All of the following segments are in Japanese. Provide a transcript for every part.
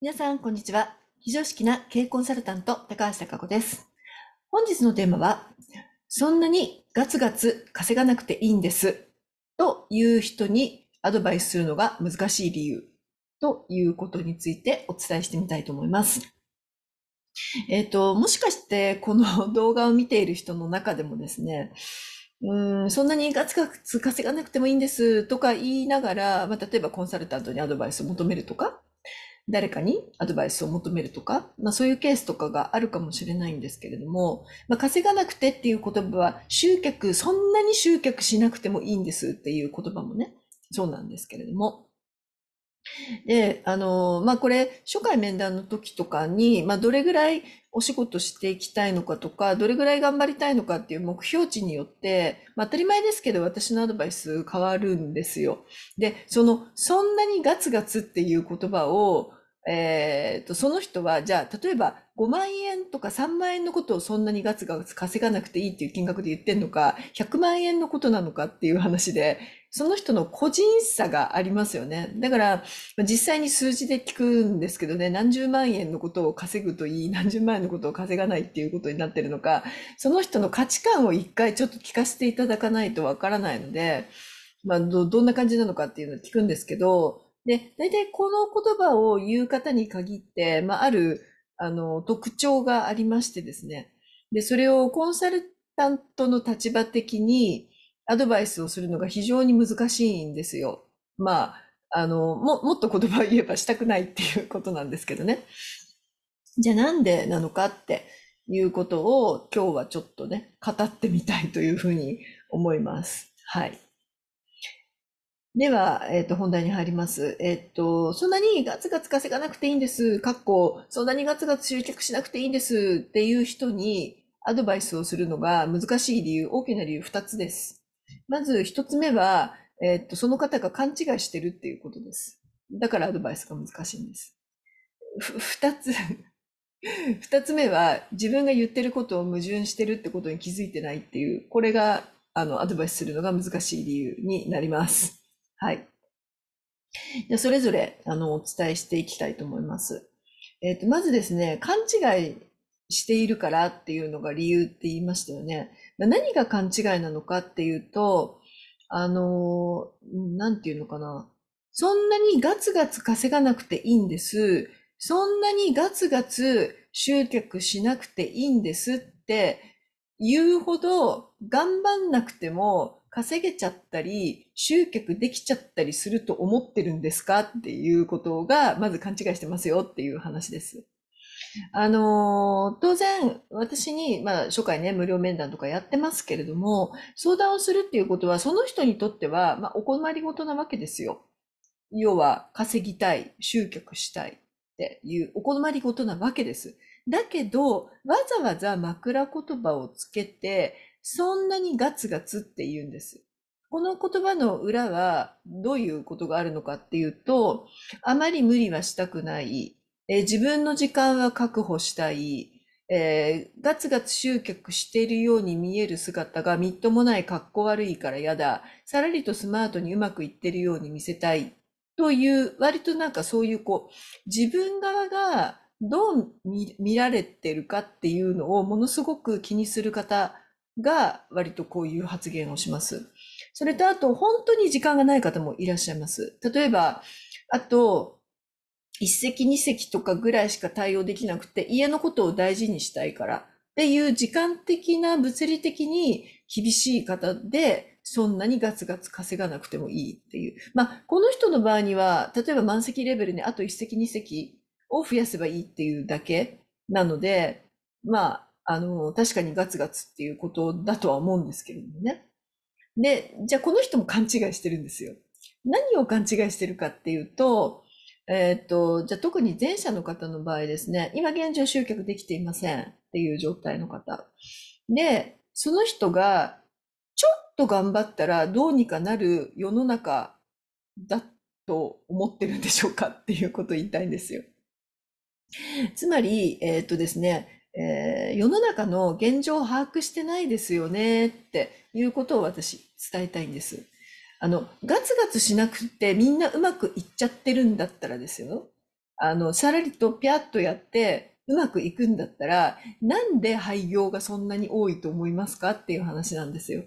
皆さん、こんにちは。非常識な経営コンサルタント、高橋貴子です。本日のテーマは、そんなにガツガツ稼がなくていいんです。という人にアドバイスするのが難しい理由ということについてお伝えしてみたいと思います。えっ、ー、と、もしかしてこの動画を見ている人の中でもですね、うんそんなにガツガツ稼がなくてもいいんですとか言いながら、まあ、例えばコンサルタントにアドバイスを求めるとか、誰かにアドバイスを求めるとか、まあ、そういうケースとかがあるかもしれないんですけれども、まあ、稼がなくてっていう言葉は集客そんなに集客しなくてもいいんですっていう言葉もねそうなんですけれども。で、あの、まあ、これ、初回面談の時とかに、まあ、どれぐらいお仕事していきたいのかとか、どれぐらい頑張りたいのかっていう目標値によって、まあ、当たり前ですけど、私のアドバイス変わるんですよ。で、その、そんなにガツガツっていう言葉を、えーと、その人はじゃあ例えば5万円とか3万円のことをそんなにガツガツ稼がなくていいっていう金額で言ってんのか100万円のことなのかっていう話でその人の個人差がありますよねだから実際に数字で聞くんですけどね何十万円のことを稼ぐといい何十万円のことを稼がないっていうことになってるのかその人の価値観を一回ちょっと聞かせていただかないとわからないので、まあ、どんな感じなのかっていうのを聞くんですけど。で、大体この言葉を言う方に限って、まあ、ある、あの、特徴がありましてですね。で、それをコンサルタントの立場的にアドバイスをするのが非常に難しいんですよ。まあ、あの、も、もっと言葉を言えばしたくないっていうことなんですけどね。じゃあなんでなのかっていうことを今日はちょっとね、語ってみたいというふうに思います。はい。では、えっ、ー、と、本題に入ります。えっ、ー、と、そんなにガツガツ稼がなくていいんです。かっこ、そんなにガツガツ集客しなくていいんですっていう人にアドバイスをするのが難しい理由、大きな理由2つです。まず1つ目は、えっ、ー、と、その方が勘違いしてるっていうことです。だからアドバイスが難しいんです。2つ2 つ目は、自分が言ってることを矛盾してるってことに気づいてないっていう、これが、あの、アドバイスするのが難しい理由になります。はい。じゃそれぞれ、あの、お伝えしていきたいと思います。えっ、ー、と、まずですね、勘違いしているからっていうのが理由って言いましたよね。何が勘違いなのかっていうと、あの、なんていうのかな。そんなにガツガツ稼がなくていいんです。そんなにガツガツ集客しなくていいんですって言うほど頑張んなくても稼げちゃったり、集客できちゃったりすると思ってるんですかっていうことが、まず勘違いしてますよっていう話です。あの当然、私に、まあ、初回ね、無料面談とかやってますけれども、相談をするっていうことは、その人にとっては、まあ、お困りごとなわけですよ。要は、稼ぎたい、集客したいっていうお困りごとなわけです。だけど、わざわざ枕言葉をつけて、そんなにガツガツって言うんです。この言葉の裏はどういうことがあるのかっていうと、あまり無理はしたくない、え自分の時間は確保したい、えー、ガツガツ集客しているように見える姿がみっともない格好悪いから嫌だ、さらりとスマートにうまくいってるように見せたいという、割となんかそういうこう、自分側がどう見られてるかっていうのをものすごく気にする方が割とこういう発言をします。それとあと、本当に時間がない方もいらっしゃいます。例えば、あと、一席二席とかぐらいしか対応できなくて、家のことを大事にしたいからっていう時間的な物理的に厳しい方で、そんなにガツガツ稼がなくてもいいっていう。まあ、この人の場合には、例えば満席レベルにあと一席二席を増やせばいいっていうだけなので、まあ、あの、確かにガツガツっていうことだとは思うんですけれどもね。で、じゃあこの人も勘違いしてるんですよ。何を勘違いしてるかっていうと、えっ、ー、と、じゃあ特に前者の方の場合ですね、今現状集客できていませんっていう状態の方。で、その人がちょっと頑張ったらどうにかなる世の中だと思ってるんでしょうかっていうことを言いたいんですよ。つまり、えっ、ー、とですね、えー、世の中の現状を把握してないですよねっていうことを私伝えたいんです。あの、ガツガツしなくてみんなうまくいっちゃってるんだったらですよ。あの、さらりとぴゃっとやってうまくいくんだったら、なんで廃業がそんなに多いと思いますかっていう話なんですよ。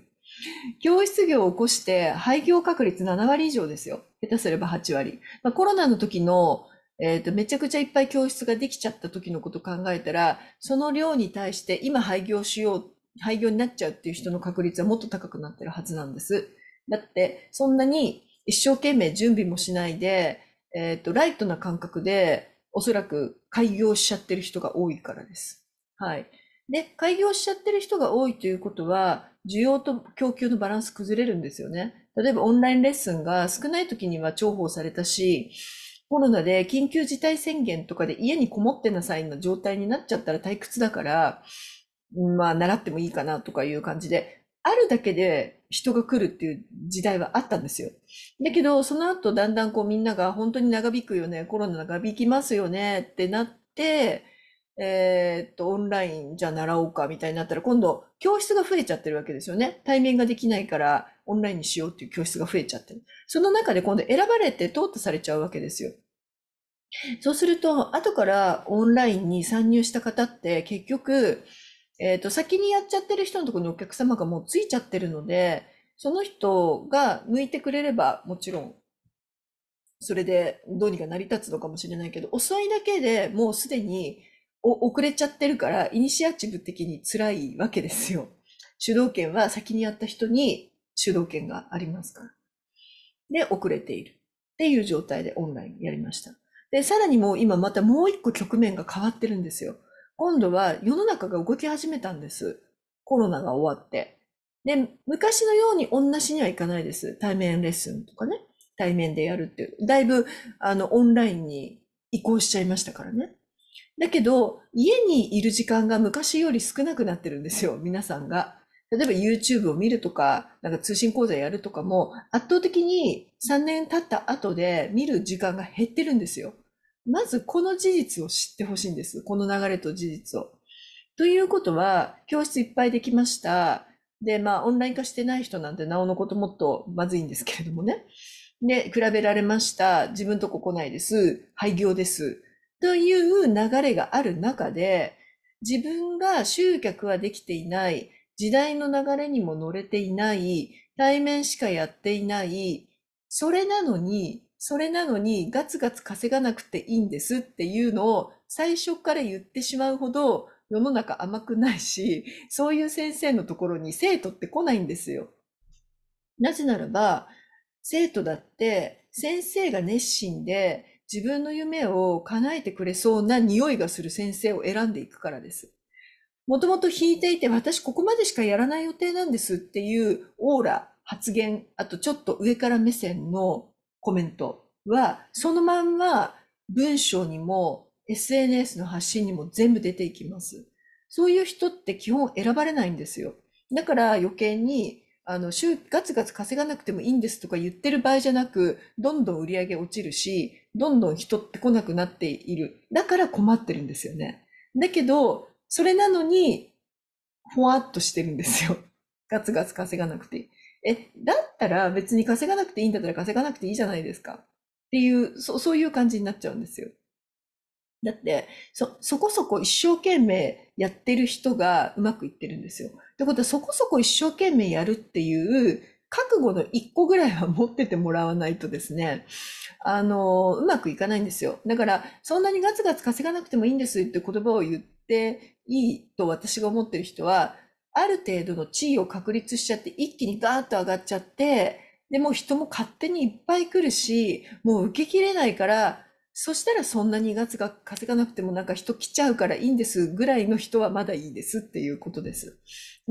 教室業を起こして廃業確率7割以上ですよ。下手すれば8割。まあ、コロナの時のえっ、ー、と、めちゃくちゃいっぱい教室ができちゃった時のことを考えたら、その量に対して今廃業しよう、廃業になっちゃうっていう人の確率はもっと高くなってるはずなんです。だって、そんなに一生懸命準備もしないで、えっ、ー、と、ライトな感覚で、おそらく開業しちゃってる人が多いからです。はい。で、開業しちゃってる人が多いということは、需要と供給のバランス崩れるんですよね。例えばオンラインレッスンが少ない時には重宝されたし、コロナで緊急事態宣言とかで家にこもってなさいの状態になっちゃったら退屈だから、まあ、習ってもいいかなとかいう感じで、あるだけで人が来るっていう時代はあったんですよ。だけど、その後だんだんこうみんなが本当に長引くよね、コロナ長引きますよねってなって、えー、っと、オンラインじゃ習おうかみたいになったら、今度教室が増えちゃってるわけですよね。対面ができないからオンラインにしようっていう教室が増えちゃってる。その中で今度選ばれて淘汰されちゃうわけですよ。そうすると、後からオンラインに参入した方って結局、えっ、ー、と、先にやっちゃってる人のところにお客様がもうついちゃってるので、その人が向いてくれればもちろん、それでどうにか成り立つのかもしれないけど、遅いだけでもうすでに遅れちゃってるから、イニシアチブ的に辛いわけですよ。主導権は先にやった人に主導権がありますから。で、遅れているっていう状態でオンラインやりました。で、さらにもう今またもう一個局面が変わってるんですよ。今度は世の中が動き始めたんです。コロナが終わって。で、昔のように同じにはいかないです。対面レッスンとかね。対面でやるっていう。だいぶ、あの、オンラインに移行しちゃいましたからね。だけど、家にいる時間が昔より少なくなってるんですよ。皆さんが。例えば YouTube を見るとか、なんか通信講座やるとかも、圧倒的に3年経った後で見る時間が減ってるんですよ。まずこの事実を知ってほしいんです。この流れと事実を。ということは、教室いっぱいできました。で、まあ、オンライン化してない人なんて、なおのこともっとまずいんですけれどもね。で、比べられました。自分とこ来ないです。廃業です。という流れがある中で、自分が集客はできていない、時代の流れにも乗れていない、対面しかやっていない、それなのに、それなのにガツガツ稼がなくていいんですっていうのを最初から言ってしまうほど世の中甘くないし、そういう先生のところに生徒って来ないんですよ。なぜならば、生徒だって先生が熱心で自分の夢を叶えてくれそうな匂いがする先生を選んでいくからです。もともと弾いていて私ここまでしかやらない予定なんですっていうオーラ、発言、あとちょっと上から目線のコメントは、そのまんま文章にも SNS の発信にも全部出ていきます。そういう人って基本選ばれないんですよ。だから余計に、あの、週、ガツガツ稼がなくてもいいんですとか言ってる場合じゃなく、どんどん売り上げ落ちるし、どんどん人って来なくなっている。だから困ってるんですよね。だけど、それなのに、ふわっとしてるんですよ。ガツガツ稼がなくて。え、だったら別に稼がなくていいんだったら稼がなくていいじゃないですか。っていう、そそういう感じになっちゃうんですよ。だって、そ、そこそこ一生懸命やってる人がうまくいってるんですよ。ってことは、そこそこ一生懸命やるっていう覚悟の一個ぐらいは持っててもらわないとですね、あの、うまくいかないんですよ。だから、そんなにガツガツ稼がなくてもいいんですって言葉を言っていいと私が思ってる人は、ある程度の地位を確立しちゃって、一気にガーッと上がっちゃって、で、も人も勝手にいっぱい来るし、もう受けきれないから、そしたらそんなに月が稼がなくてもなんか人来ちゃうからいいんですぐらいの人はまだいいですっていうことです。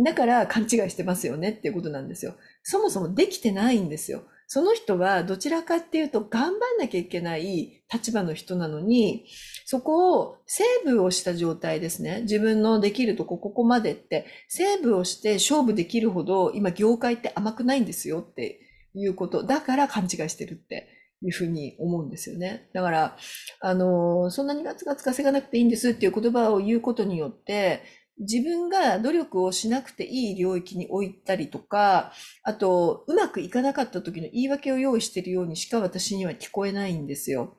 だから勘違いしてますよねっていうことなんですよ。そもそもできてないんですよ。その人はどちらかっていうと頑張んなきゃいけない立場の人なのに、そこをセーブをした状態ですね。自分のできるとこ、ここまでって、セーブをして勝負できるほど今業界って甘くないんですよっていうこと。だから勘違いしてるっていうふうに思うんですよね。だから、あの、そんなにガツガツ稼がなくていいんですっていう言葉を言うことによって、自分が努力をしなくていい領域に置いたりとか、あと、うまくいかなかった時の言い訳を用意しているようにしか私には聞こえないんですよ。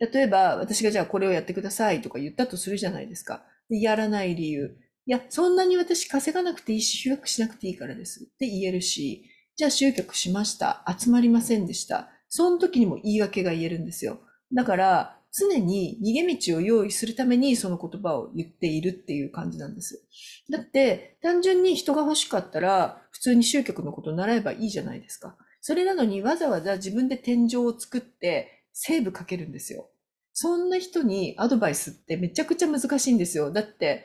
例えば、私がじゃあこれをやってくださいとか言ったとするじゃないですか。でやらない理由。いや、そんなに私稼がなくていいし、集約しなくていいからですって言えるし、じゃあ集客しました。集まりませんでした。その時にも言い訳が言えるんですよ。だから、常に逃げ道を用意するためにその言葉を言っているっていう感じなんです。だって、単純に人が欲しかったら、普通に集客のことを習えばいいじゃないですか。それなのにわざわざ自分で天井を作って、セーブかけるんですよ。そんな人にアドバイスってめちゃくちゃ難しいんですよ。だって、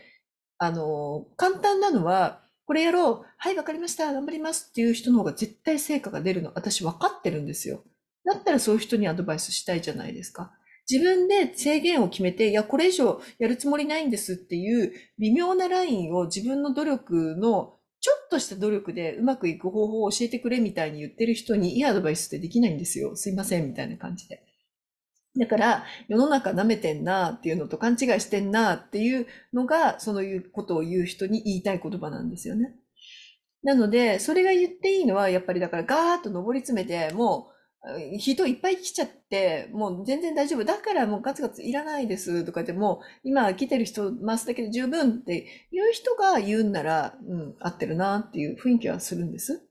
あの、簡単なのは、これやろう。はい、わかりました。頑張ります。っていう人の方が絶対成果が出るの、私わかってるんですよ。だったらそういう人にアドバイスしたいじゃないですか。自分で制限を決めて、いや、これ以上やるつもりないんですっていう微妙なラインを自分の努力のちょっとした努力でうまくいく方法を教えてくれみたいに言ってる人にいいアドバイスってできないんですよ。すいません、みたいな感じで。だから、世の中舐めてんなっていうのと勘違いしてんなっていうのが、そのいうことを言う人に言いたい言葉なんですよね。なので、それが言っていいのは、やっぱりだからガーッと上り詰めて、もう人いっぱい来ちゃって、もう全然大丈夫。だからもうガツガツいらないですとかでも、今来てる人回すだけで十分っていう人が言うんなら、うん、合ってるなっていう雰囲気はするんです。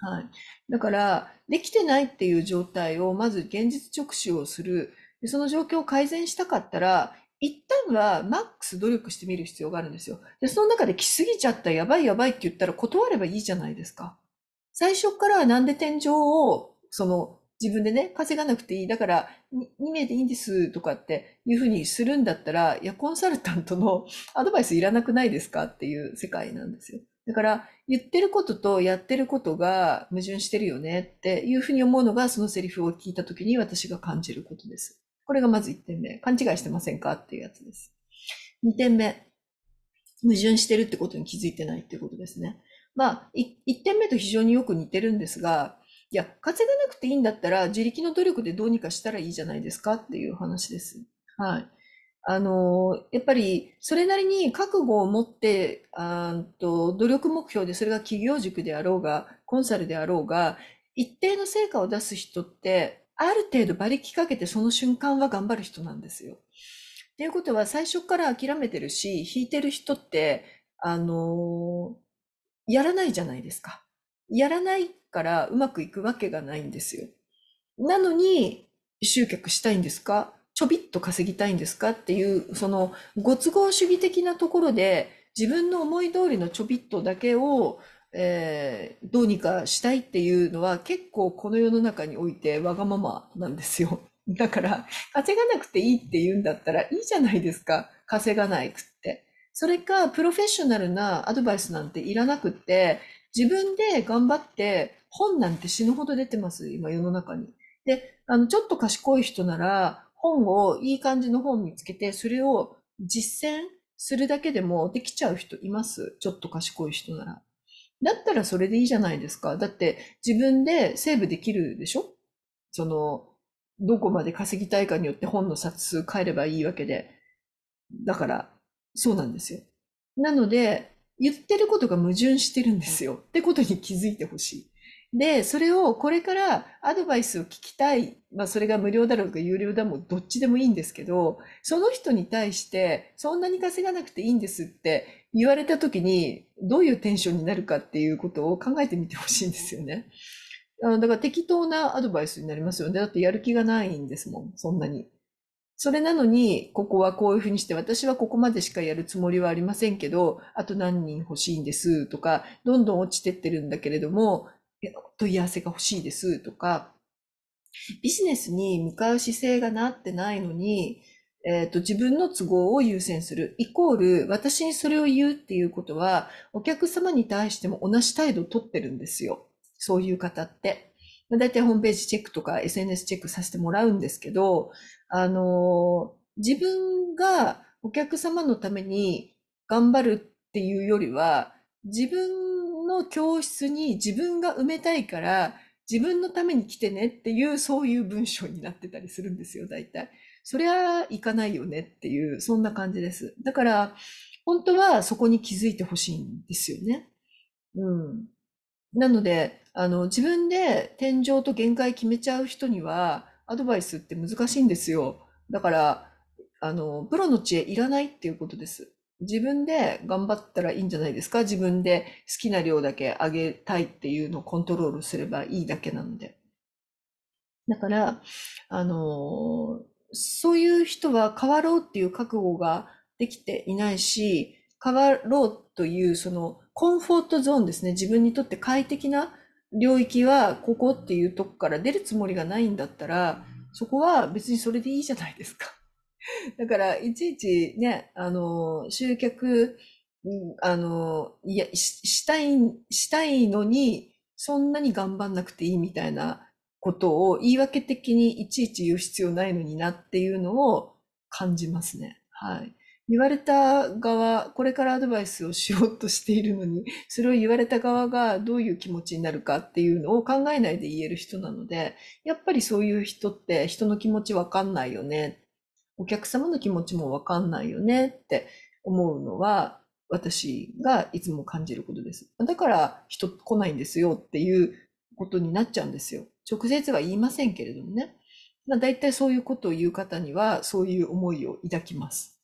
はい。だから、できてないっていう状態をまず現実直視をする。でその状況を改善したかったら、一旦はマックス努力してみる必要があるんですよ。で、その中で来すぎちゃった、やばいやばいって言ったら断ればいいじゃないですか。最初からなんで天井を、その自分でね、稼がなくていい。だから、2名でいいんですとかっていうふうにするんだったら、いや、コンサルタントの アドバイスいらなくないですかっていう世界なんですよ。だから、言ってることとやってることが矛盾してるよねっていうふうに思うのが、そのセリフを聞いた時に私が感じることです。これがまず1点目。勘違いしてませんかっていうやつです。2点目。矛盾してるってことに気づいてないってことですね。まあ、1点目と非常によく似てるんですが、いや、稼がなくていいんだったら、自力の努力でどうにかしたらいいじゃないですかっていう話です。はい。あの、やっぱり、それなりに覚悟を持って、あと努力目標で、それが企業塾であろうが、コンサルであろうが、一定の成果を出す人って、ある程度馬力かけてその瞬間は頑張る人なんですよ。っていうことは、最初から諦めてるし、引いてる人って、あの、やらないじゃないですか。やらないからうまくいくわけがないんですよ。なのに、集客したいんですかちょびっと稼ぎたいんですかっていう、そのご都合主義的なところで、自分の思い通りのちょびっとだけを、えー、どうにかしたいっていうのは結構この世の中においてわがままなんですよ。だから、稼がなくていいって言うんだったらいいじゃないですか。稼がないくって。それか、プロフェッショナルなアドバイスなんていらなくって、自分で頑張って、本なんて死ぬほど出てます、今世の中に。で、あの、ちょっと賢い人なら、本を、いい感じの本見つけて、それを実践するだけでもできちゃう人います。ちょっと賢い人なら。だったらそれでいいじゃないですか。だって自分でセーブできるでしょその、どこまで稼ぎたいかによって本の冊数変えればいいわけで。だから、そうなんですよ。なので、言ってることが矛盾してるんですよ。ってことに気づいてほしい。で、それをこれからアドバイスを聞きたい。まあ、それが無料だろうか有料だもどっちでもいいんですけど、その人に対して、そんなに稼がなくていいんですって言われた時に、どういうテンションになるかっていうことを考えてみてほしいんですよね。だから適当なアドバイスになりますよね。だってやる気がないんですもん、そんなに。それなのに、ここはこういうふうにして、私はここまでしかやるつもりはありませんけど、あと何人欲しいんですとか、どんどん落ちてってるんだけれども、問い合わせが欲しいですとか、ビジネスに向かう姿勢がなってないのに、えっ、ー、と、自分の都合を優先する。イコール、私にそれを言うっていうことは、お客様に対しても同じ態度をとってるんですよ。そういう方って。まあ、大体ホームページチェックとか SNS チェックさせてもらうんですけど、あの自分がお客様のために頑張るっていうよりは、自分の教室に自分が埋めたいから、自分のために来てねっていう、そういう文章になってたりするんですよ、大体。そりゃいかないよねっていう、そんな感じです。だから、本当はそこに気づいてほしいんですよね。うん。なので、あの、自分で天井と限界決めちゃう人には、アドバイスって難しいんですよ。だから、あの、プロの知恵いらないっていうことです。自分で頑張ったらいいんじゃないですか自分で好きな量だけあげたいっていうのをコントロールすればいいだけなので。だから、あの、そういう人は変わろうっていう覚悟ができていないし、変わろうというそのコンフォートゾーンですね。自分にとって快適な領域は、ここっていうとこから出るつもりがないんだったら、そこは別にそれでいいじゃないですか。だから、いちいちね、あの、集客、あの、いや、したい、したいのに、そんなに頑張んなくていいみたいなことを言い訳的にいちいち言う必要ないのになっていうのを感じますね。はい。言われた側、これからアドバイスをしようとしているのに、それを言われた側がどういう気持ちになるかっていうのを考えないで言える人なので、やっぱりそういう人って人の気持ちわかんないよね。お客様の気持ちもわかんないよねって思うのは、私がいつも感じることです。だから人来ないんですよっていうことになっちゃうんですよ。直接は言いませんけれどもね。だいたいそういうことを言う方には、そういう思いを抱きます。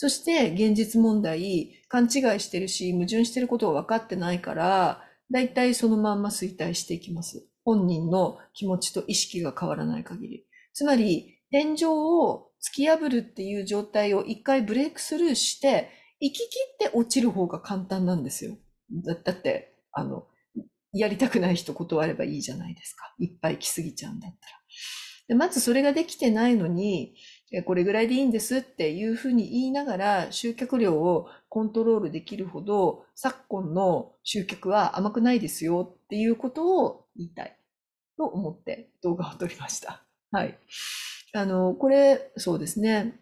そして現実問題、勘違いしてるし、矛盾してることは分かってないから、だいたいそのまんま衰退していきます。本人の気持ちと意識が変わらない限り。つまり、天井を突き破るっていう状態を一回ブレイクスルーして、行き切って落ちる方が簡単なんですよ。だだって、あの、やりたくない人断ればいいじゃないですか。いっぱい来すぎちゃうんだったら。でまずそれができてないのに、これぐらいでいいんですっていうふうに言いながら集客量をコントロールできるほど昨今の集客は甘くないですよっていうことを言いたいと思って動画を撮りました。はい。あの、これ、そうですね。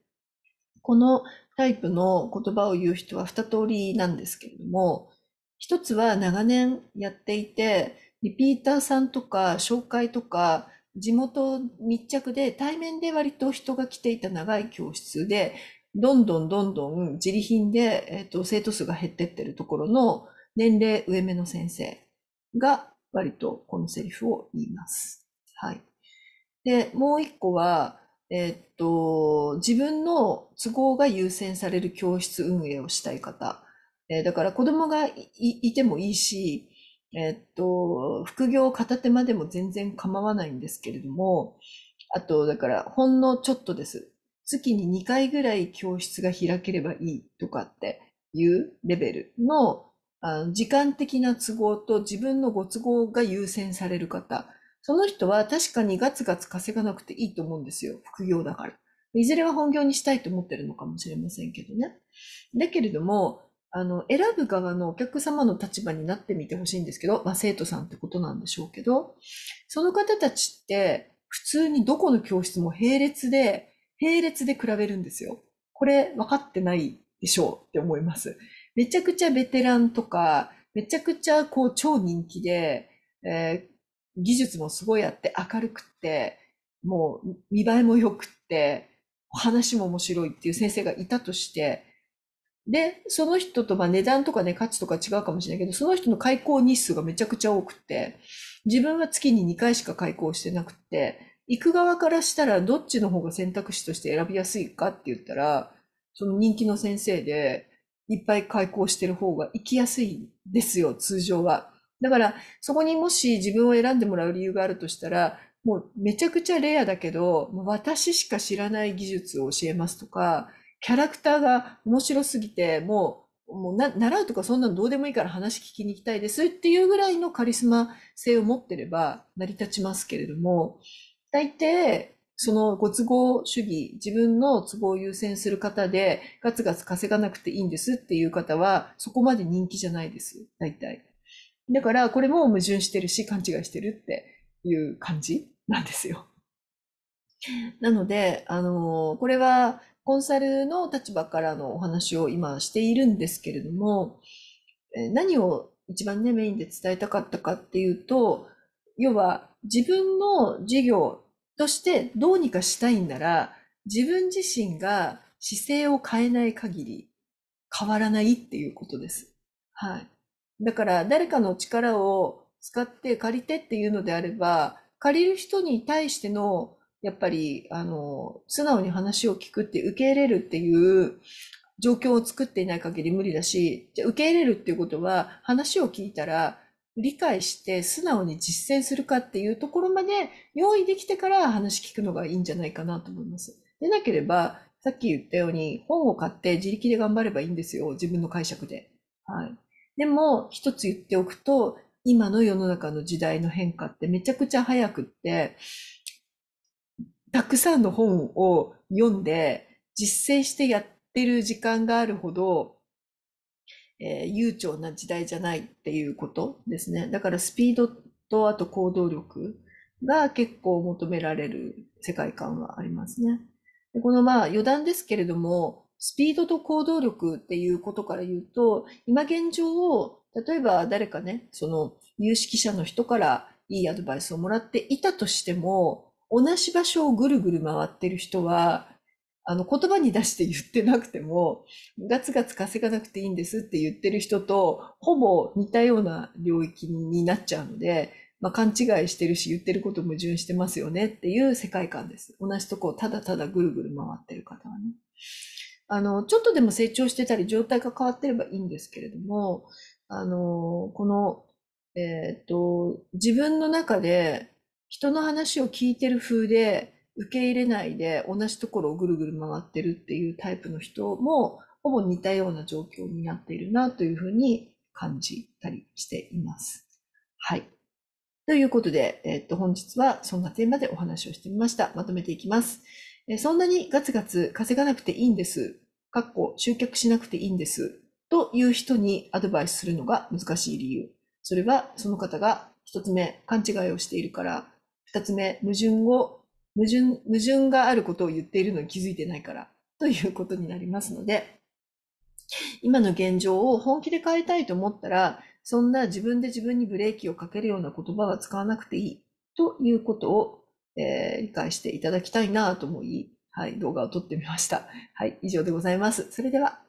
このタイプの言葉を言う人は二通りなんですけれども、一つは長年やっていて、リピーターさんとか紹介とか地元密着で対面で割と人が来ていた長い教室で、どんどんどんどん自利品で、えっ、ー、と、生徒数が減ってってるところの年齢上目の先生が割とこのセリフを言います。はい。で、もう一個は、えっ、ー、と、自分の都合が優先される教室運営をしたい方。えー、だから子供がいてもいいし、えっと、副業片手間でも全然構わないんですけれども、あと、だから、ほんのちょっとです。月に2回ぐらい教室が開ければいいとかっていうレベルの、あの時間的な都合と自分のご都合が優先される方。その人は確かにガツガツ稼がなくていいと思うんですよ。副業だから。いずれは本業にしたいと思ってるのかもしれませんけどね。だけれども、あの、選ぶ側のお客様の立場になってみてほしいんですけど、まあ、生徒さんってことなんでしょうけど、その方たちって、普通にどこの教室も並列で、並列で比べるんですよ。これ分かってないでしょうって思います。めちゃくちゃベテランとか、めちゃくちゃこう超人気で、えー、技術もすごいあって明るくって、もう見栄えも良くって、話も面白いっていう先生がいたとして、で、その人と、まあ、値段とかね、価値とか違うかもしれないけど、その人の開講日数がめちゃくちゃ多くて、自分は月に2回しか開講してなくて、行く側からしたらどっちの方が選択肢として選びやすいかって言ったら、その人気の先生でいっぱい開講してる方が行きやすいですよ、通常は。だから、そこにもし自分を選んでもらう理由があるとしたら、もうめちゃくちゃレアだけど、私しか知らない技術を教えますとか、キャラクターが面白すぎて、もう、もうな習うとかそんなのどうでもいいから話聞きに行きたいですっていうぐらいのカリスマ性を持ってれば成り立ちますけれども、大抵、そのご都合主義、自分の都合を優先する方で、ガツガツ稼がなくていいんですっていう方は、そこまで人気じゃないです。大体。だから、これも矛盾してるし、勘違いしてるっていう感じなんですよ。なので、あのこれはコンサルの立場からのお話を今しているんですけれども、何を一番ね、メインで伝えたかったかっていうと、要は自分の事業としてどうにかしたいんなら、自分自身が姿勢を変えない限り変わらないっていうことです。はい。だから誰かの力を使って借りてっていうのであれば、借りる人に対してのやっぱり、あの、素直に話を聞くって受け入れるっていう状況を作っていない限り無理だし、じゃ受け入れるっていうことは話を聞いたら理解して素直に実践するかっていうところまで用意できてから話聞くのがいいんじゃないかなと思います。でなければ、さっき言ったように本を買って自力で頑張ればいいんですよ。自分の解釈で。はい。でも、一つ言っておくと、今の世の中の時代の変化ってめちゃくちゃ早くって、たくさんの本を読んで、実践してやってる時間があるほど、えー、悠長な時代じゃないっていうことですね。だからスピードとあと行動力が結構求められる世界観はありますね。でこのまあ余談ですけれども、スピードと行動力っていうことから言うと、今現状を、例えば誰かね、その有識者の人からいいアドバイスをもらっていたとしても、同じ場所をぐるぐる回ってる人は、あの、言葉に出して言ってなくても、ガツガツ稼がなくていいんですって言ってる人と、ほぼ似たような領域になっちゃうので、まあ、勘違いしてるし、言ってること矛盾してますよねっていう世界観です。同じとこをただただぐるぐる回ってる方はね。あの、ちょっとでも成長してたり、状態が変わってればいいんですけれども、あの、この、えっ、と、自分の中で、人の話を聞いてる風で受け入れないで同じところをぐるぐる回ってるっていうタイプの人もほぼ似たような状況になっているなというふうに感じたりしています。はい。ということで、えっと、本日はそんなテーマでお話をしてみました。まとめていきます。えそんなにガツガツ稼がなくていいんです。かっこ集客しなくていいんです。という人にアドバイスするのが難しい理由。それはその方が一つ目、勘違いをしているから、二つ目、矛盾を、矛盾、矛盾があることを言っているのに気づいてないから、ということになりますので、今の現状を本気で変えたいと思ったら、そんな自分で自分にブレーキをかけるような言葉は使わなくていい、ということを、えー、理解していただきたいなと思い、はい、動画を撮ってみました。はい、以上でございます。それでは。